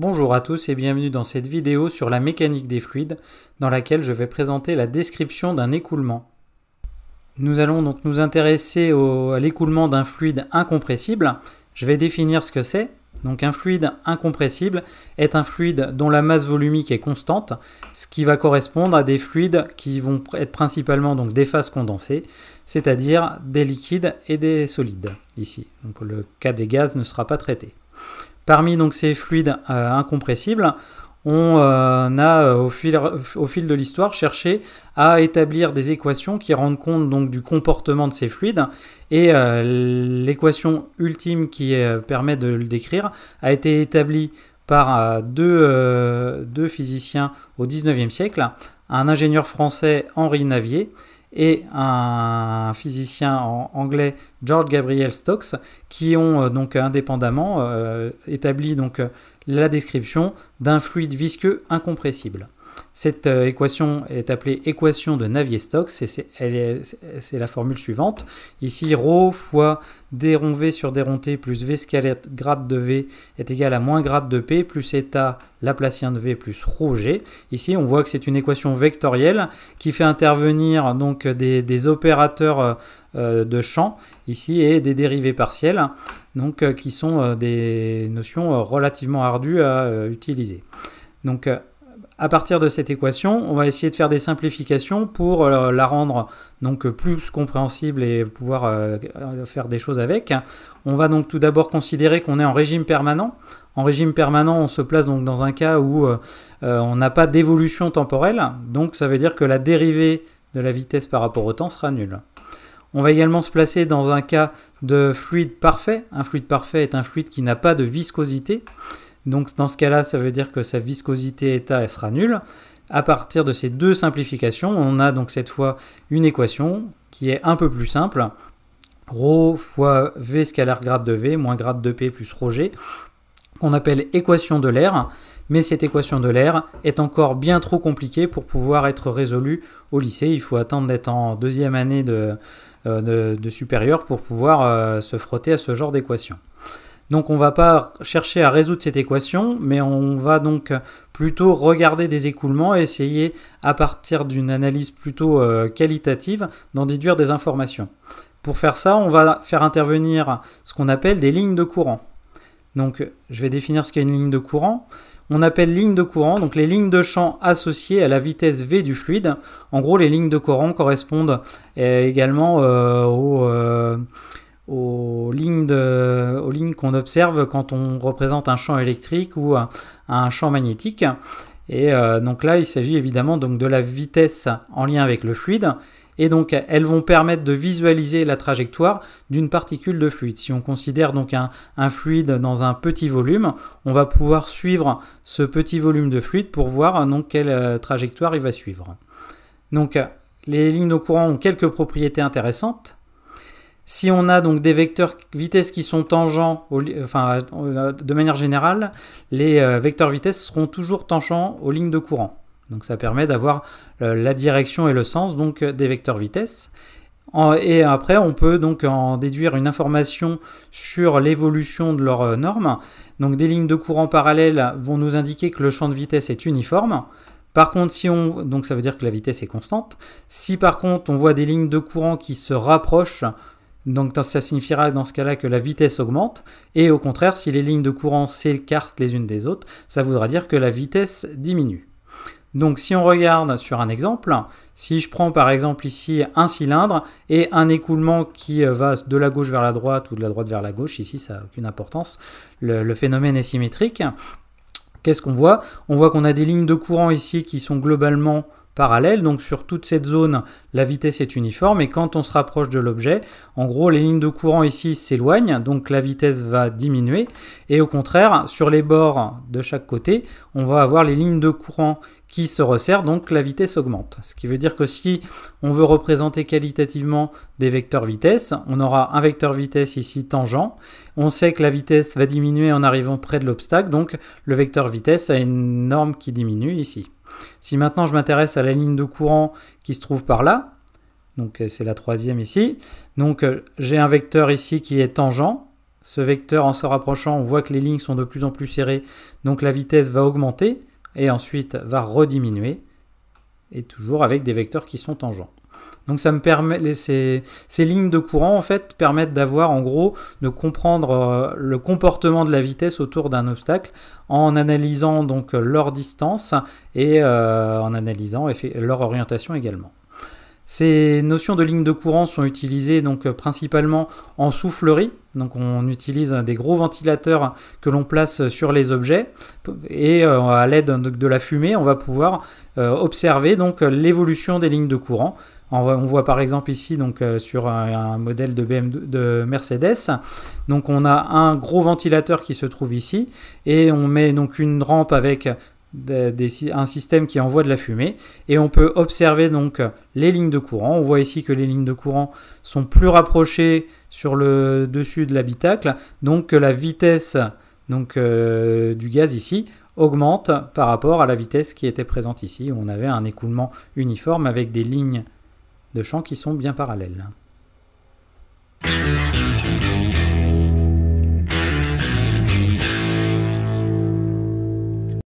Bonjour à tous et bienvenue dans cette vidéo sur la mécanique des fluides dans laquelle je vais présenter la description d'un écoulement. Nous allons donc nous intéresser à l'écoulement d'un fluide incompressible. Je vais définir ce que c'est. Donc un fluide incompressible est un fluide dont la masse volumique est constante, ce qui va correspondre à des fluides qui vont être principalement donc des phases condensées, c'est-à-dire des liquides et des solides ici. Donc le cas des gaz ne sera pas traité. Parmi donc ces fluides euh, incompressibles, on euh, a euh, au fil, de l'histoire cherché à établir des équations qui rendent compte donc du comportement de ces fluides et l'équation ultime qui permet de le décrire a été établie par deux, deux physiciens au 19e siècle, un ingénieur français Henri Navier et un physicien anglais George Gabriel Stokes qui ont euh, donc indépendamment euh, établi donc euh, la description d'un fluide visqueux incompressible. Cette euh, équation est appelée équation de Navier-Stokes c'est la formule suivante. Ici, ρ fois d rond v sur d rond t plus v scalette grade de v est égal à moins grade de p plus état laplacien de v plus rho g. Ici, on voit que c'est une équation vectorielle qui fait intervenir donc des, opérateurs euh, euh, de champ ici et des dérivées partielles, donc qui sont des notions relativement ardues à utiliser. Donc à partir de cette équation, on va essayer de faire des simplifications pour euh, la rendre donc plus compréhensible et pouvoir euh, faire des choses avec. On va donc tout d'abord considérer qu'on est en régime permanent. En régime permanent, on se place donc dans un cas où euh, on n'a pas d'évolution temporelle, donc ça veut dire que la dérivée de la vitesse par rapport au temps sera nulle. On va également se placer dans un cas de fluide parfait. Un fluide parfait est un fluide qui n'a pas de viscosité. Donc dans ce cas-là, ça veut dire que sa viscosité état sera nulle. À partir de ces deux simplifications, on a donc cette fois une équation qui est un peu plus simple. Rho fois V scalaire grade de V moins grade de P plus ρG, qu'on appelle équation de l'air. Mais cette équation de l'air est encore bien trop compliquée pour pouvoir être résolue au lycée. Il faut attendre d'être en deuxième année de euh, supérieur pour pouvoir euh, se frotter à ce genre d'équation. Donc on ne va pas chercher à résoudre cette équation, mais on va donc plutôt regarder des écoulements et essayer, à partir d'une analyse plutôt euh, qualitative, d'en déduire des informations. Pour faire ça, on va faire intervenir ce qu'on appelle des lignes de courant. Donc je vais définir ce qu'est une ligne de courant. On appelle ligne de courant donc les lignes de champ associées à la vitesse v du fluide. En gros, les lignes de courant correspondent euh, également euh, au... aux aux lignes, aux lignes qu'on observe quand on représente un champ électrique ou un, champ magnétique. Et euh, donc là, il s'agit évidemment donc de la vitesse en lien avec le fluide. Et donc, elles vont permettre de visualiser la trajectoire d'une particule de fluide. Si on considère donc un, fluide dans un petit volume, on va pouvoir suivre ce petit volume de fluide pour voir donc, quelle euh, trajectoire il va suivre. Donc, les lignes au courant ont quelques propriétés intéressantes. Si on a donc des vecteurs vitesse qui sont tangents, euh, de manière générale, les euh, vecteurs vitesse seront toujours tangents aux lignes de courant. Donc ça permet d'avoir euh, la direction et le sens donc des vecteurs vitesse. Et après, on peut donc en déduire une information sur l'évolution de leurs normes. Donc des lignes de courant parallèles vont nous indiquer que le champ de vitesse est uniforme. Par contre, si on, donc ça veut dire que la vitesse est constante. Si par contre on voit des lignes de courant qui se rapprochent donc ça signifiera dans ce cas-là que la vitesse augmente, et au contraire, si les lignes de courant s'écartent les unes des autres, ça voudra dire que la vitesse diminue. Donc si on regarde sur un exemple, si je prends par exemple ici un cylindre et un écoulement qui euh, va de la gauche vers la droite ou de la droite vers la gauche, ici ça n'a aucune importance, le, phénomène est symétrique, qu'est-ce qu'on voit On voit qu'on a des lignes de courant ici qui sont globalement parallèle. Donc sur toute cette zone, la vitesse est uniforme et quand on se rapproche de l'objet, en gros les lignes de courant ici s'éloignent, donc la vitesse va diminuer. Et au contraire, sur les bords de chaque côté, on va avoir les lignes de courant qui se resserrent, donc la vitesse augmente. Ce qui veut dire que si on veut représenter qualitativement des vecteurs vitesse, on aura un vecteur vitesse ici tangent. On sait que la vitesse va diminuer en arrivant près de l'obstacle, donc le vecteur vitesse a une norme qui diminue ici. Si maintenant je m'intéresse à la ligne de courant qui se trouve par là, donc euh, c'est la troisième ici, donc euh, j'ai un vecteur ici qui est tangent, ce vecteur en se rapprochant, on voit que les lignes sont de plus en plus serrées, donc la vitesse va augmenter et ensuite va rediminuer, et toujours avec des vecteurs qui sont tangents. Donc ça me permet, ces, lignes de courant en fait permettent d'avoir en gros, de comprendre euh, le comportement de la vitesse autour d'un obstacle en analysant donc euh, leur distance et euh, en analysant leur orientation également. Ces notions de lignes de courant sont utilisées donc euh, principalement en soufflerie. Donc on utilise des gros ventilateurs que l'on place sur les objets et euh, à l'aide de la fumée, on va pouvoir euh, observer donc l'évolution des lignes de courant. On voit par exemple ici donc sur un modèle de, de Mercedes, donc on a un gros ventilateur qui se trouve ici et on met donc une rampe avec un système qui envoie de la fumée et on peut observer donc les lignes de courant. On voit ici que les lignes de courant sont plus rapprochées sur le dessus de l'habitacle, donc la vitesse donc, euh, du gaz ici augmente par rapport à la vitesse qui était présente ici où on avait un écoulement uniforme avec des lignes de champ qui sont bien parallèles.